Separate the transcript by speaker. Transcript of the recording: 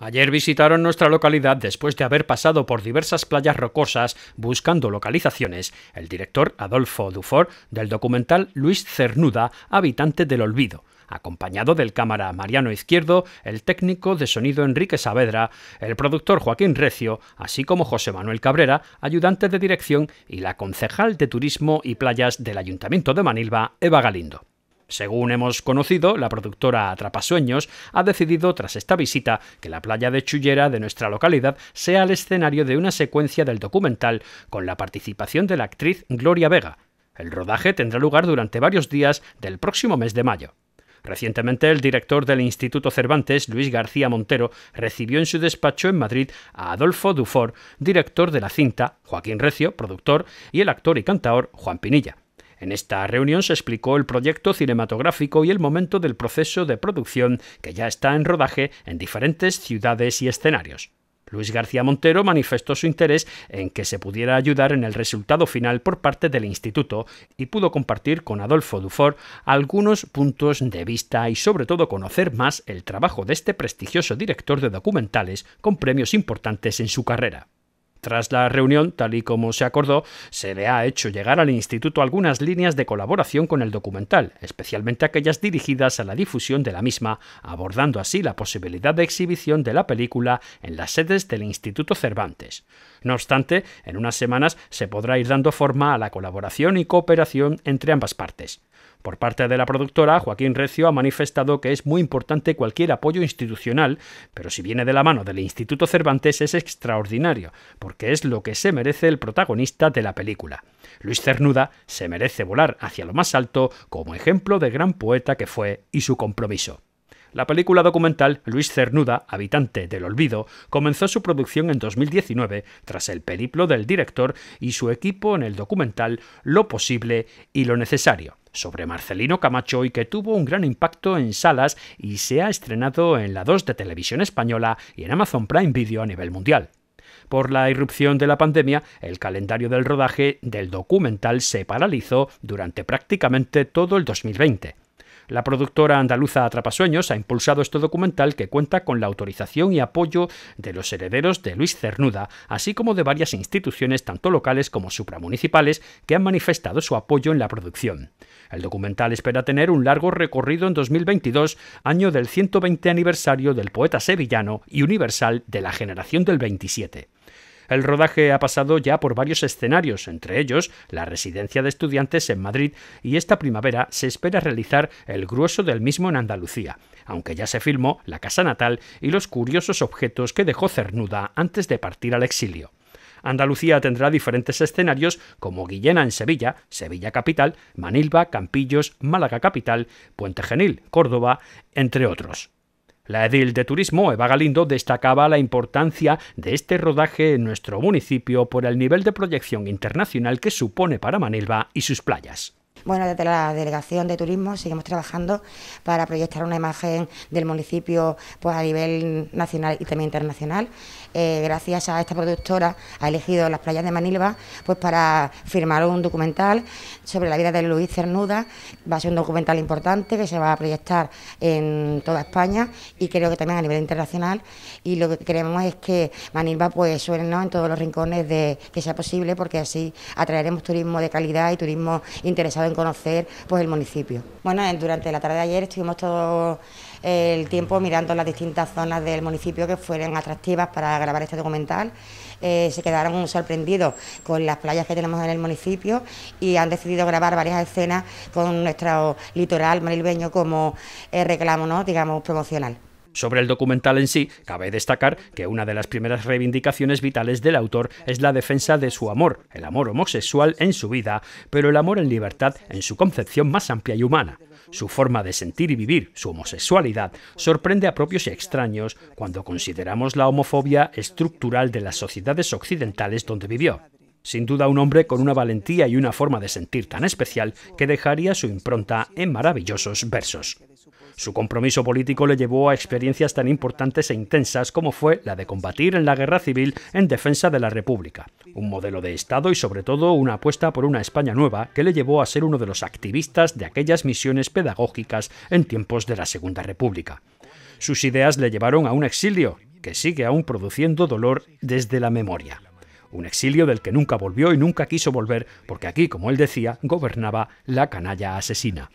Speaker 1: Ayer visitaron nuestra localidad después de haber pasado por diversas playas rocosas buscando localizaciones el director Adolfo Dufor del documental Luis Cernuda, Habitante del Olvido, acompañado del cámara Mariano Izquierdo, el técnico de sonido Enrique Saavedra, el productor Joaquín Recio, así como José Manuel Cabrera, ayudante de dirección, y la concejal de Turismo y Playas del Ayuntamiento de Manilva, Eva Galindo. Según hemos conocido, la productora Atrapasueños ha decidido tras esta visita que la playa de Chullera de nuestra localidad sea el escenario de una secuencia del documental con la participación de la actriz Gloria Vega. El rodaje tendrá lugar durante varios días del próximo mes de mayo. Recientemente, el director del Instituto Cervantes, Luis García Montero, recibió en su despacho en Madrid a Adolfo Dufor, director de la cinta, Joaquín Recio, productor, y el actor y cantaor Juan Pinilla. En esta reunión se explicó el proyecto cinematográfico y el momento del proceso de producción que ya está en rodaje en diferentes ciudades y escenarios. Luis García Montero manifestó su interés en que se pudiera ayudar en el resultado final por parte del instituto y pudo compartir con Adolfo Dufort algunos puntos de vista y sobre todo conocer más el trabajo de este prestigioso director de documentales con premios importantes en su carrera. Tras la reunión, tal y como se acordó, se le ha hecho llegar al instituto algunas líneas de colaboración con el documental, especialmente aquellas dirigidas a la difusión de la misma, abordando así la posibilidad de exhibición de la película en las sedes del Instituto Cervantes. No obstante, en unas semanas se podrá ir dando forma a la colaboración y cooperación entre ambas partes. Por parte de la productora, Joaquín Recio ha manifestado que es muy importante cualquier apoyo institucional, pero si viene de la mano del Instituto Cervantes es extraordinario, porque es lo que se merece el protagonista de la película. Luis Cernuda se merece volar hacia lo más alto como ejemplo de gran poeta que fue y su compromiso. La película documental Luis Cernuda, habitante del olvido, comenzó su producción en 2019 tras el periplo del director y su equipo en el documental Lo posible y lo necesario sobre Marcelino Camacho y que tuvo un gran impacto en salas y se ha estrenado en la 2 de televisión española y en Amazon Prime Video a nivel mundial. Por la irrupción de la pandemia, el calendario del rodaje del documental se paralizó durante prácticamente todo el 2020. La productora andaluza Atrapasueños ha impulsado este documental que cuenta con la autorización y apoyo de los herederos de Luis Cernuda, así como de varias instituciones tanto locales como supramunicipales que han manifestado su apoyo en la producción. El documental espera tener un largo recorrido en 2022, año del 120 aniversario del poeta sevillano y universal de la generación del 27. El rodaje ha pasado ya por varios escenarios, entre ellos la residencia de estudiantes en Madrid y esta primavera se espera realizar el grueso del mismo en Andalucía, aunque ya se filmó la casa natal y los curiosos objetos que dejó Cernuda antes de partir al exilio. Andalucía tendrá diferentes escenarios como Guillena en Sevilla, Sevilla Capital, Manilva, Campillos, Málaga Capital, Puente Genil, Córdoba, entre otros. La edil de turismo, Eva Galindo, destacaba la importancia de este rodaje en nuestro municipio por el nivel de proyección internacional que supone para Manilva y sus playas.
Speaker 2: Bueno, desde la Delegación de Turismo seguimos trabajando para proyectar una imagen del municipio pues, a nivel nacional y también internacional. Eh, gracias a esta productora ha elegido las playas de Manilva pues, para firmar un documental sobre la vida de Luis Cernuda. Va a ser un documental importante que se va a proyectar en toda España y creo que también a nivel internacional. Y lo que queremos es que Manilva pues, suene en todos los rincones de que sea posible porque así atraeremos turismo de calidad y turismo interesado ...en conocer pues el municipio. Bueno, durante la tarde de ayer estuvimos todo el tiempo mirando las distintas zonas del municipio que fueran atractivas para grabar este documental. Eh, se quedaron sorprendidos con las playas que tenemos en el municipio y han decidido grabar varias escenas con nuestro litoral marilbeño como eh, reclamo, ¿no? digamos, promocional.
Speaker 1: Sobre el documental en sí, cabe destacar que una de las primeras reivindicaciones vitales del autor es la defensa de su amor, el amor homosexual en su vida, pero el amor en libertad en su concepción más amplia y humana. Su forma de sentir y vivir su homosexualidad sorprende a propios y extraños cuando consideramos la homofobia estructural de las sociedades occidentales donde vivió. Sin duda un hombre con una valentía y una forma de sentir tan especial que dejaría su impronta en maravillosos versos. Su compromiso político le llevó a experiencias tan importantes e intensas como fue la de combatir en la guerra civil en defensa de la República, un modelo de Estado y sobre todo una apuesta por una España nueva que le llevó a ser uno de los activistas de aquellas misiones pedagógicas en tiempos de la Segunda República. Sus ideas le llevaron a un exilio que sigue aún produciendo dolor desde la memoria. Un exilio del que nunca volvió y nunca quiso volver, porque aquí, como él decía, gobernaba la canalla asesina.